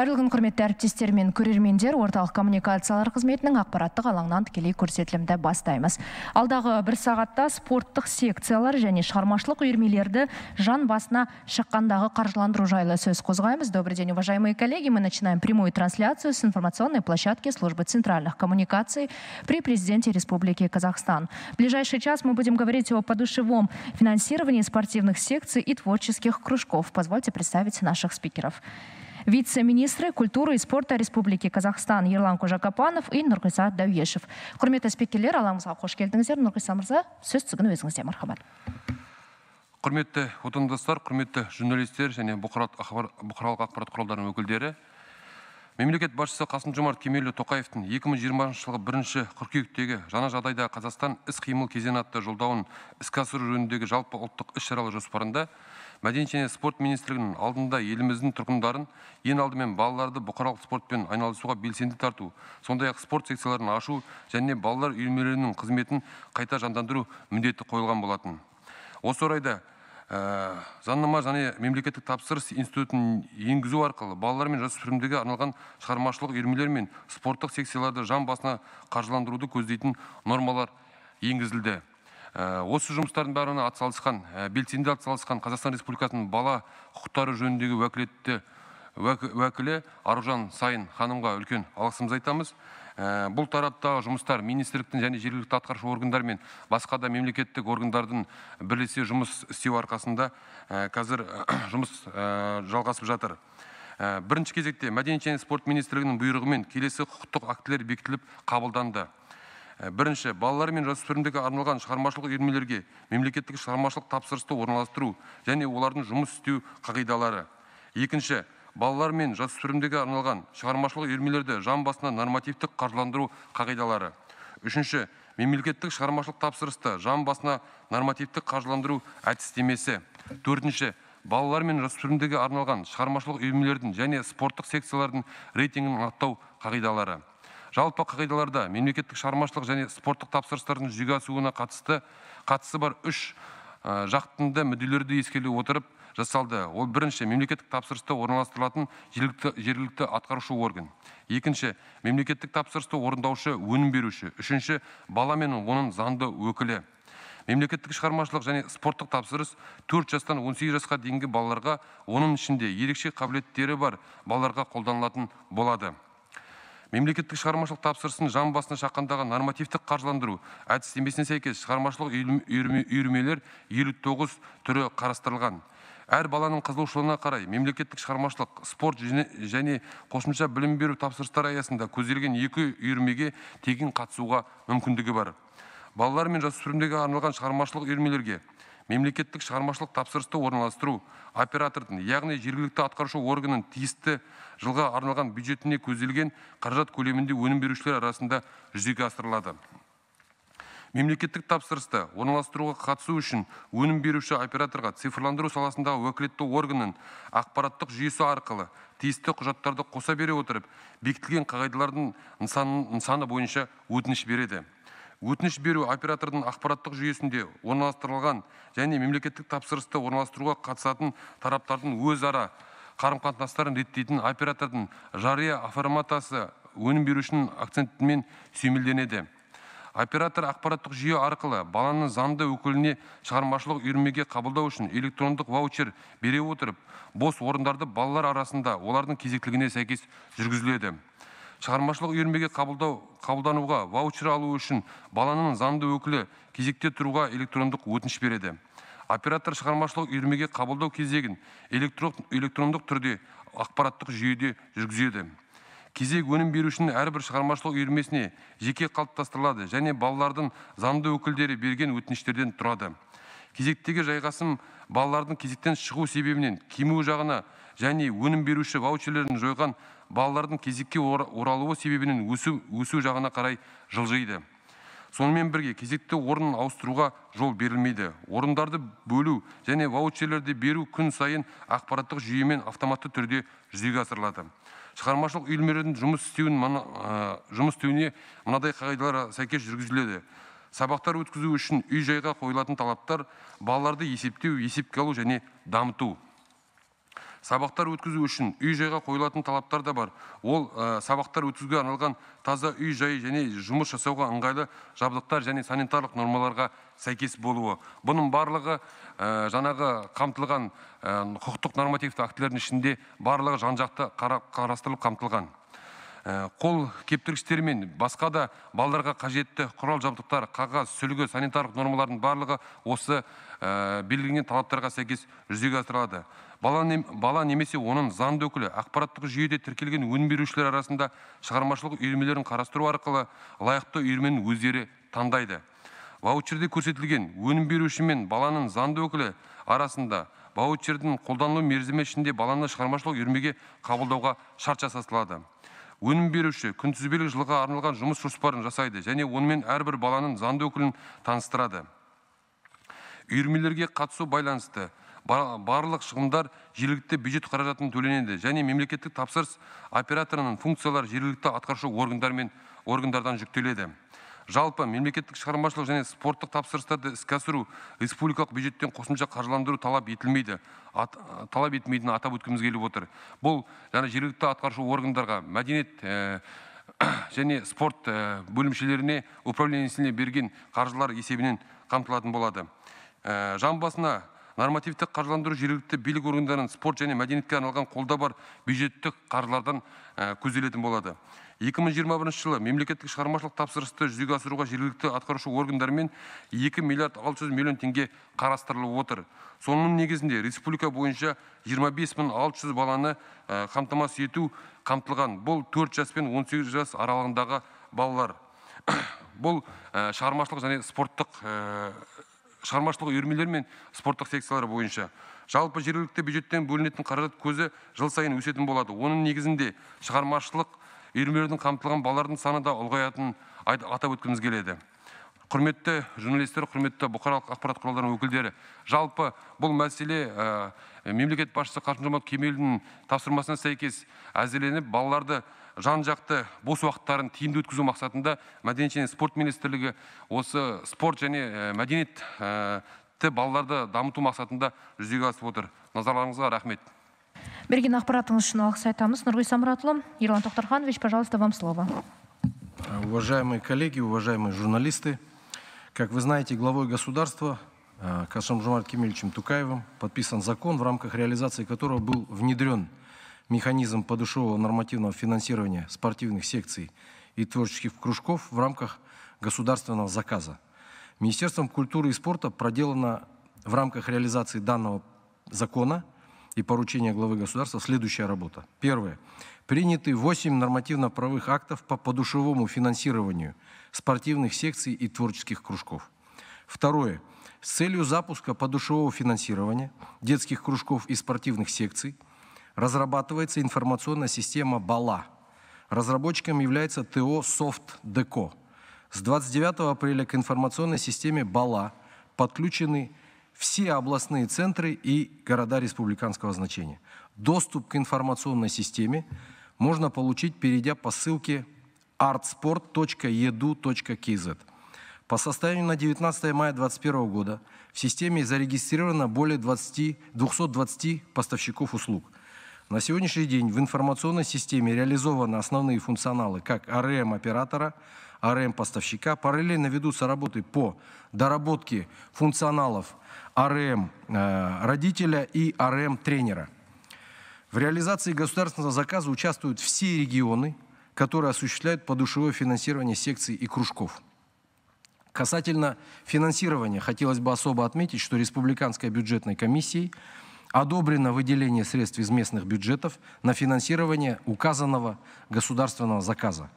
қайырлы күн құрметті әріптестер мен көрермендер орталық коммуникациялар қызметінің ақпараттық алаңнан тікелей көрсетілімді бастаймыз алдағы бір сағатта спорттық секциялар және шығармашылық үйірмелерді жан басына шыққандағы қаржыландыру жайлы сөз қозғаймыз добрый день уважаемые коллеги мы начинаем прямую трансляцию с информационной площадки службы центральных коммуникаций при президенте республики казахстан в ближайший час мы будем говорить о подушевом финансировании спортивных секций и творческих кружков позвольте представить наших спикеров вице министры культуры и спорта Республики Казахстан Ерлан Кожакапанов и Нұрғиса Дәуешев. Құрметті спикерлер, алаңызға қош келдіңіздер. Нұрғиса мырза, сөз тізгіні өзіңізде мархабат. Құрметті отандастар, құрметті журналистер және бұқаралық ақпарат құралдарының өкілдері, мемлекет басшысы қасым жомарт кемелұлы тоқаевтың 2020 жылғы бірінші қыркүйектегі жаңа жағдайда қазақстан іс қимыл кезеңі атты жолдауын іске асыру жөніндегі жалпы ұлттық іс шаралар жоспарында мәдениет және спорт министрлігінің алдында еліміздің тұрғындарын ең алдымен балаларды бұқаралық спортпен айналысуға белсенді тарту сондай ақ спорт секцияларын ашу және балалар үйірмелерінің қызметін қайта жандандыру міндеті қойылған болатын осы орайда Ә, заңнама және мемлекеттік тапсырыс институтын енгізу арқылы балалар мен жасөспірімдерге арналған шығармашылық үйірмелер мен спорттық секцияларды жан басына қаржыландыруды көздейтін нормалар енгізілді ә, осы жұмыстардың бәріне атсалысқан ә, белсенді атсалысқан қазақстан республикасының бала құқықтары жөніндегі уәкілетті уәкілі аружан сайын ханымға үлкен алғысымызды айтамыз Э, бұл тараптағы жұмыстар министрліктің және жергілікті атқарушы органдар мен басқа да мемлекеттік органдардың бірлесе жұмыс істеу арқасында э, қазір э, жұмыс жалғасып жатыр бірінші кезекте мәдениет және спорт министрлігінің бұйрығымен келесі құқықтық актілер бекітіліп қабылданды бірінші балалар мен жасөспірімдерге арналған шығармашылық үйірмелерге мемлекеттік шығармашылық тапсырысты орналастыру және олардың жұмыс істеу қағидалары екінші балалар мен жасөспірімдерге арналған шығармашылық үйірмелерді жан басына нормативтік қаржыландыру қағидалары үшінші мемлекеттік шығармашылық тапсырысты жан басына нормативтік қаржыландыру әдістемесі төртінші балалар мен жасөспірімдерге арналған шығармашылық үйірмелердің және спорттық секциялардың рейтингін анықтау қағидалары жалпы қағидаларда мемлекеттік шығармашылық және спорттық тапсырыстардың жүзеге асуына қатысты қатысы бар үш ә, жақтында мүдделерді ескере отырып жасалды ол бірінші мемлекеттік тапсырысты орналастырылатын жергілікті, жергілікті атқарушы орган екінші мемлекеттік тапсырысты орындаушы өнім беруші үшінші бала мен оның заңды өкілі мемлекеттік шығармашылық және спорттық тапсырыс 4 жастан 18 жасқа дейінгі балаларға оның ішінде ерекше қабілеттері бар балаларға қолданылатын болады мемлекеттік шығармашылық тапсырысын жан басына шаққандағы нормативтік қаржыландыру әдістемесіне сәйкес шығармашылық үйірмелер 59 түрі қарастырылған әр баланың қызығушылығына қарай мемлекеттік шығармашылық спорт және қосымша білім беру тапсырыстары аясында көзделген екі үйірмеге тегін қатысуға мүмкіндігі бар балалар мен жасөспірімдерге арналған шығармашылық үйірмелерге мемлекеттік шығармашылық тапсырысты орналастыру оператордың яғни жергілікті атқарушы органның тиісті жылға арналған бюджетіне көзделген қаражат көлемінде өнім берушілер арасында жүзеге асырылады мемлекеттік тапсырысты орналастыруға қатысу үшін өнім беруші операторға цифрландыру саласындағы уәкілетті органның ақпараттық жүйесі арқылы тиісті құжаттарды қоса бере отырып бекітілген қағидалардың нысаны, бойынша өтініш береді өтініш беру оператордың ақпараттық жүйесінде орналастырылған және мемлекеттік тапсырысты орналастыруға қатысатын тараптардың өзара қарым қатынастарын реттейтін оператордың жария аформатасы өнім берушінің акцентімен сүйемелденеді оператор ақпараттық жүйе арқылы баланың заңды өкіліне шығармашылық үйірмеге қабылдау үшін электрондық ваучер бере отырып бос орындарды балалар арасында олардың кезектілігіне сәйкес жүргізіледі шығармашылық үйірмеге қабылдау қабылдануға ваучер алу үшін баланың заңды өкілі кезекте тұруға электрондық өтініш береді оператор шығармашылық үйірмеге қабылдау кезегін электрондық түрде ақпараттық жүйеде жүргізеді кезек өнім берушінің әрбір шығармашылық үйірмесіне жеке қалыптастырылады және балалардың заңды өкілдері берген өтініштерден тұрады кезектегі жайғасым балалардың кезектен шығу себебінен кемуі жағына және өнім беруші ваучерлерін жойған балалардың кезекке оралуы себебінен өсу, өсу жағына қарай жылжиды сонымен бірге кезекті орнын ауыстыруға жол берілмейді орындарды бөлу және ваучерлерді беру күн сайын ақпараттық жүйемен автоматты түрде жүзеге асырылады шығармашылық үйірмелердің жұмыс істеуін жұмыс істеуіне мынадай қағидалар сәйкес жүргізіледі сабақтар өткізу үшін үй жайға қойылатын талаптар балаларды есептеу есепке алу және дамыту сабақтар өткізу үшін үй жайға қойылатын талаптар да бар ол ә, сабақтар өткізуге арналған таза үй жай және жұмыс жасауға ыңғайлы жабдықтар және санитарлық нормаларға сәйкес болуы бұның барлығы ә, жаңағы қамтылған ә, құқықтық нормативті актілердің ішінде барлығы жан жақты қарастырылып қамтылған Э, қол кептіргіштер мен басқа да балдарға қажетті құрал жабдықтар қағаз сүлгі санитарлық нормалардың барлығы осы ә, белгіленген талаптарға сәйкес жүзеге асырылады бала, бала немесе оның заңды өкілі ақпараттық жүйеде тіркелген өнім берушілер арасында шығармашылық үйірмелерін қарастыру арқылы лайықты үйірмені өздері таңдайды ваучерде көрсетілген өнім беруші мен баланың заңды өкілі арасында ваучердің қолданылу мерзімі ішінде баланы шығармашылық үйірмеге қабылдауға шарт жасасылады өнім беруші күнтізбелік жылға арналған жұмыс жоспарын жасайды және онымен әрбір баланың заңды өкілін таныстырады үйірмелерге қатысу байланысты барлық шығындар жергілікті бюджет қаражатынан төленеді және мемлекеттік тапсырыс операторының функциялары жергілікті атқарушы органдар мен органдардан жүктеледі жалпы мемлекеттік шығармашылық және спорттық тапсырыстарды іске асыру республикалық бюджеттен қосымша қаржыландыру талап етілмейді ат, э, талап етмейтінін атап өткіміз келіп отыр бұл жаңа жергілікті атқарушы органдарға мәдениет ә, және спорт э, бөлімшелеріне управлениесіне берген қаржылар есебінен қамтылатын болады Жамбасына жан басына нормативтік қаржыландыру жергілікті билік органдарының спорт және мәдениетке арналған қолда бар бюджеттік қаржылардан көзделетін болады 2021 жылы мемлекеттік шығармашылық тапсырысты жүзеге асыруға жергілікті атқарушы органдармен 2 миллиард 600 миллион теңге қарастырылып отыр соның негізінде республика бойынша 25600 баланы қамтамасыз ету қамтылған бұл 4 жас пен 18 жас аралығындағы балалар бұл ә, шығармашылық және спорттық шығармашылық үйірмелер мен спорттық секциялар бойынша жалпы жергілікті бюджеттен бөлінетін қаражат көзі жыл сайын өсетін болады оның негізінде шығармашылық үйірмелердің қамтылған балалардың саны да ұлғаятынын атап өткіміз келеді құрметті журналистер құрметті бұқаралық ақпарат құралдарының өкілдері жалпы бұл мәселе ә, мемлекет басшысы қасым жомарт кемелұлының тапсырмасына сәйкес әзірленіп балаларды жан жақты бос уақыттарын тиімді өткізу мақсатында мәдениет және спорт министрлігі осы спорт және мәдениет балаларды дамыту мақсатында жүзеге асып отыр назарларыңызға рахмет берген ақпаратыңыз үшін алғыс айтамыз нұрғи ерлан тоқтарханович пожалуйста вам слово уважаемые коллеги уважаемые журналисты как вы знаете главой государства э, касым жомарт кемелевичем тукаевым подписан закон в рамках реализации которого был внедрен механизм подушевого нормативного финансирования спортивных секций и творческих кружков в рамках государственного заказа. Министерством культуры и спорта проделана в рамках реализации данного закона и поручения главы государства следующая работа. Первое. Приняты 8 нормативно-правовых актов по подушевому финансированию спортивных секций и творческих кружков. Второе. С целью запуска подушевого финансирования детских кружков и спортивных секций – разрабатывается информационная система БАЛА. Разработчиком является ТО «Софт Деко». С 29 апреля к информационной системе БАЛА подключены все областные центры и города республиканского значения. Доступ к информационной системе можно получить, перейдя по ссылке artsport.edu.kz. По состоянию на 19 мая 2021 года в системе зарегистрировано более 20, 220 поставщиков услуг – на сегодняшний день в информационной системе реализованы основные функционалы как РМ-оператора, РМ-поставщика. Параллельно ведутся работы по доработке функционалов РМ-родителя э, и РМ-тренера. В реализации государственного заказа участвуют все регионы, которые осуществляют подушевое финансирование секций и кружков. Касательно финансирования, хотелось бы особо отметить, что республиканская бюджетная комиссия одобрено выделение средств из местных бюджетов на финансирование указанного государственного заказа.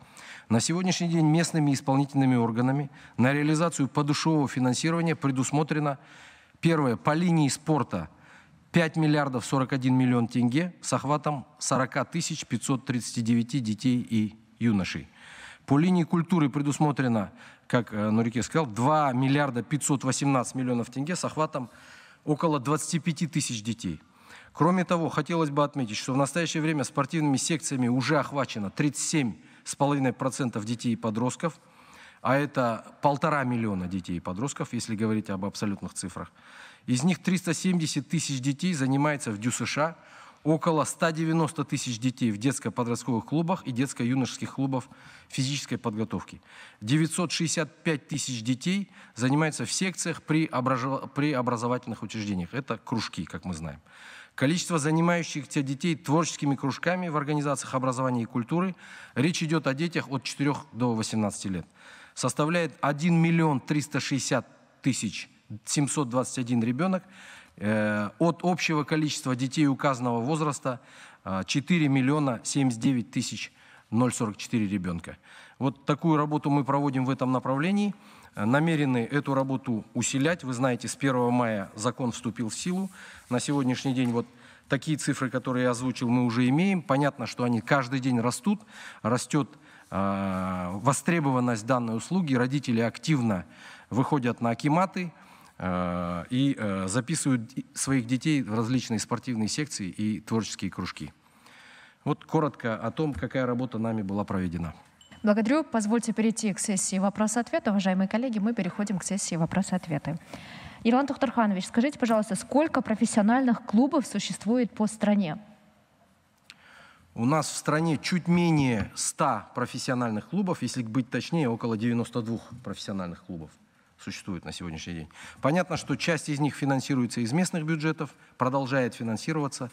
На сегодняшний день местными исполнительными органами на реализацию подушевого финансирования предусмотрено, первое, по линии спорта 5 миллиардов 41 миллион тенге с охватом 40 тысяч 539 детей и юношей. По линии культуры предусмотрено, как э, Нурике сказал, 2 миллиарда 518 миллионов тенге с охватом около 25 тысяч детей. Кроме того, хотелось бы отметить, что в настоящее время спортивными секциями уже охвачено 37,5% детей и подростков, а это полтора миллиона детей и подростков, если говорить об абсолютных цифрах. Из них 370 тысяч детей занимается в ДЮСШ, около 190 тысяч детей в детско-подростковых клубах и детско-юношеских клубах физической подготовки. 965 тысяч детей занимаются в секциях при, образовательных учреждениях. Это кружки, как мы знаем. Количество занимающихся детей творческими кружками в организациях образования и культуры, речь идет о детях от 4 до 18 лет, составляет 1 миллион 360 тысяч 721 ребенок Э, от общего количества детей указанного возраста 4 э, миллиона 79 тысяч 0,44 ребенка. Вот такую работу мы проводим в этом направлении. Э, намерены эту работу усилять. Вы знаете, с 1 мая закон вступил в силу. На сегодняшний день вот такие цифры, которые я озвучил, мы уже имеем. Понятно, что они каждый день растут. Растет э, востребованность данной услуги. Родители активно выходят на акиматы, Э, и э, записывают своих детей в различные спортивные секции и творческие кружки. Вот коротко о том, какая работа нами была проведена. Благодарю. Позвольте перейти к сессии вопрос ответа Уважаемые коллеги, мы переходим к сессии вопрос-ответы. Ирлан Тухтарханович, скажите, пожалуйста, сколько профессиональных клубов существует по стране? У нас в стране чуть менее 100 профессиональных клубов, если быть точнее, около 92 профессиональных клубов существуют на сегодняшний день. Понятно, что часть из них финансируется из местных бюджетов, продолжает финансироваться.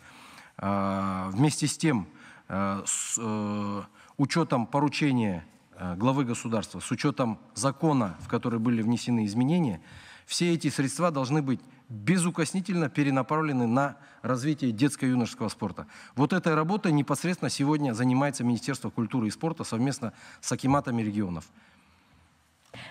Э, вместе с тем, э, с э, учетом поручения главы государства, с учетом закона, в который были внесены изменения, все эти средства должны быть безукоснительно перенаправлены на развитие детско-юношеского спорта. Вот этой работой непосредственно сегодня занимается Министерство культуры и спорта совместно с акиматами регионов.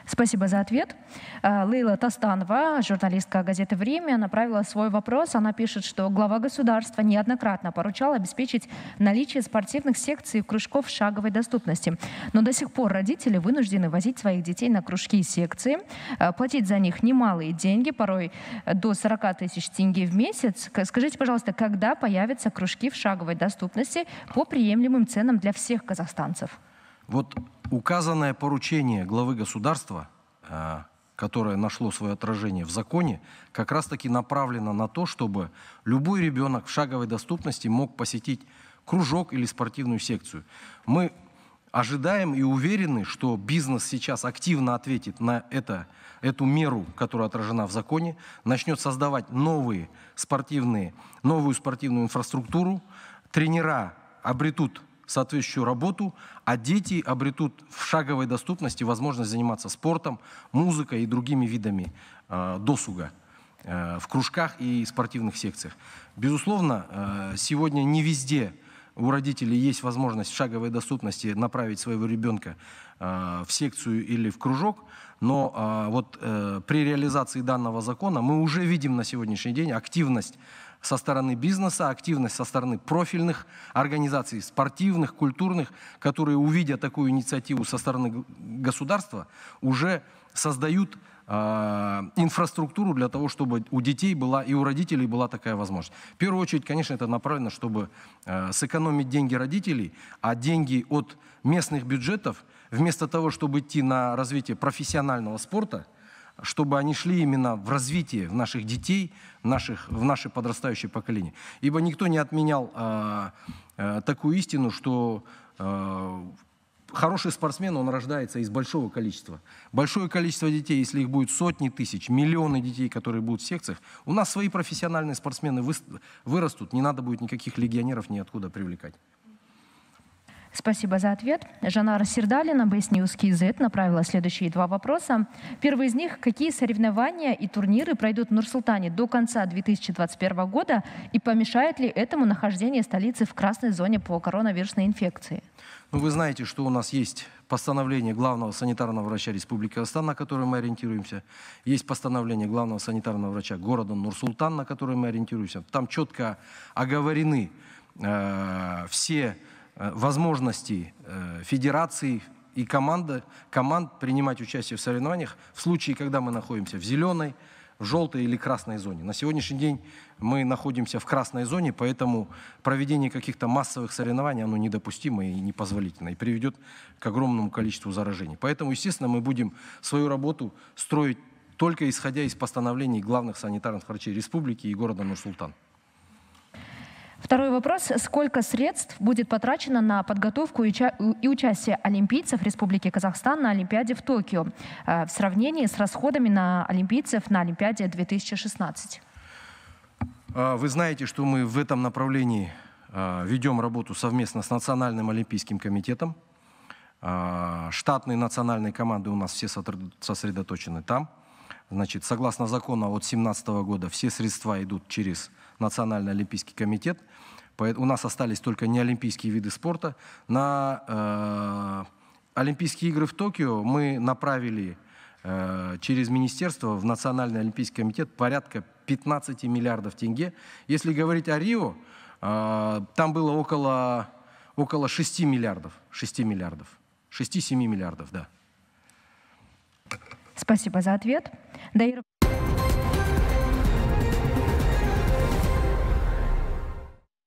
Спасибо за ответ. А, Лейла Тастанова, журналистка газеты «Время», направила свой вопрос. Она пишет, что глава государства неоднократно поручал обеспечить наличие спортивных секций и кружков шаговой доступности. Но до сих пор родители вынуждены возить своих детей на кружки и секции, а, платить за них немалые деньги, порой до 40 тысяч тенге в месяц. Скажите, пожалуйста, когда появятся кружки в шаговой доступности по приемлемым ценам для всех казахстанцев? Вот указанное поручение главы государства, э, которое нашло свое отражение в законе, как раз-таки направлено на то, чтобы любой ребенок в шаговой доступности мог посетить кружок или спортивную секцию. Мы ожидаем и уверены, что бизнес сейчас активно ответит на это, эту меру, которая отражена в законе, начнет создавать новые спортивные, новую спортивную инфраструктуру, тренера обретут соответствующую работу, а дети обретут в шаговой доступности возможность заниматься спортом, музыкой и другими видами э, досуга э, в кружках и спортивных секциях. Безусловно, э, сегодня не везде у родителей есть возможность в шаговой доступности направить своего ребенка в секцию или в кружок, но вот при реализации данного закона мы уже видим на сегодняшний день активность со стороны бизнеса, активность со стороны профильных организаций, спортивных, культурных, которые, увидя такую инициативу со стороны государства, уже создают а, инфраструктуру для того, чтобы у детей была и у родителей была такая возможность. В первую очередь, конечно, это направлено, чтобы а, сэкономить деньги родителей, а деньги от местных бюджетов, вместо того, чтобы идти на развитие профессионального спорта – чтобы они шли именно в развитие в наших детей, наших, в наше подрастающее поколение. Ибо никто не отменял а, а, такую истину, что а, хороший спортсмен, он рождается из большого количества. Большое количество детей, если их будет сотни тысяч, миллионы детей, которые будут в секциях, у нас свои профессиональные спортсмены вырастут, не надо будет никаких легионеров ниоткуда привлекать. Спасибо за ответ. Жанара Сердалина, Бейснеюский язык, направила следующие два вопроса. Первый из них. Какие соревнования и турниры пройдут в Нур-Султане до конца 2021 года? И помешает ли этому нахождение столицы в красной зоне по коронавирусной инфекции? Ну, вы знаете, что у нас есть постановление главного санитарного врача Республики Астана, на которое мы ориентируемся. Есть постановление главного санитарного врача города Нур-Султан, на которое мы ориентируемся. Там четко оговорены э, все Э, возможностей э, Федерации и команды, команд принимать участие в соревнованиях в случае, когда мы находимся в зеленой, в желтой или красной зоне. На сегодняшний день мы находимся в красной зоне, поэтому проведение каких-то массовых соревнований оно недопустимо и непозволительно, и приведет к огромному количеству заражений. Поэтому, естественно, мы будем свою работу строить только исходя из постановлений главных санитарных врачей республики и города Нур-Султан. Второй вопрос. Сколько средств будет потрачено на подготовку и, участие олимпийцев Республики Казахстан на Олимпиаде в Токио э, в сравнении с расходами на олимпийцев на Олимпиаде 2016? А, вы знаете, что мы в этом направлении а, ведем работу совместно с Национальным олимпийским комитетом. А, штатные национальные команды у нас все сосредоточены там. Значит, согласно закону от 2017 года все средства идут через Национальный олимпийский комитет. У нас остались только неолимпийские виды спорта. На э, Олимпийские игры в Токио мы направили э, через министерство в Национальный олимпийский комитет порядка 15 миллиардов тенге. Если говорить о Рио, э, там было около, около 6 миллиардов. 6 миллиардов. 6-7 миллиардов, да. Спасибо за ответ. Даир...